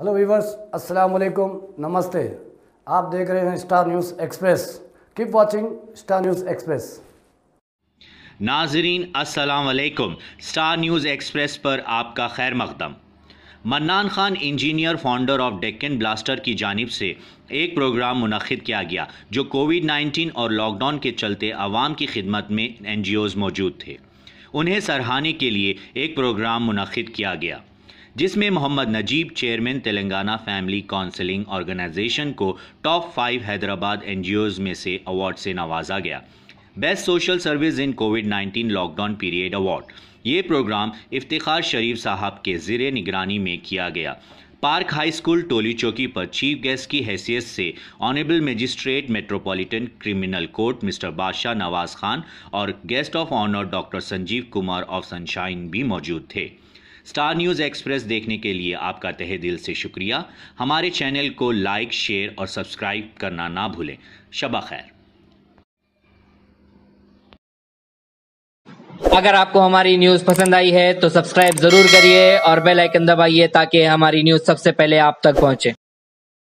hello viewers अस्सलाम वालेकुम नमस्ते आप देख रहे हैं star news express keep watching star news express नाजरीन अस्सलाम वालेकुम स्टार न्यूज़ एक्सप्रेस पर आपका खैर मकदम Mannan Khan engineer founder of Deccan blaster की जानब से एक प्रोग्राम मुनद किया गया जो कोविड 19 और लॉकडाउन के चलते आवाम की खिदमत में एन मौजूद थे उन्हें सराहाने के लिए एक प्रोग्राम मुनद किया गया जिसमें Mohammed Najeeb chairman Telangana family counselling organisation को टॉप फाइव हैदराबाद एन में से अवार्ड से नवाजा गया best social service in covid 19 lockdown period award ये प्रोग्राम इफ्तार शरीफ साहब के ज़र निगरानी में किया गया पार्क हाई स्कूल टोली चौकी पर चीफ गेस्ट की हैसियत से honourable magistrate metropolitan criminal court mister Badshah Nawaz Khan और guest of honour doctor Sanjeev Kumar of sunshine भी मौजूद थे स्टार न्यूज़ एक्सप्रेस देखने के लिए आपका तहे दिल से शुक्रिया हमारे चैनल को लाइक शेयर और सब्सक्राइब करना ना भूलें शबा खैर अगर आपको हमारी न्यूज़ पसंद आई है तो सब्सक्राइब ज़रूर करिए और बेल आइकन दबाइए ताकि हमारी न्यूज़ सबसे पहले आप तक पहुंचे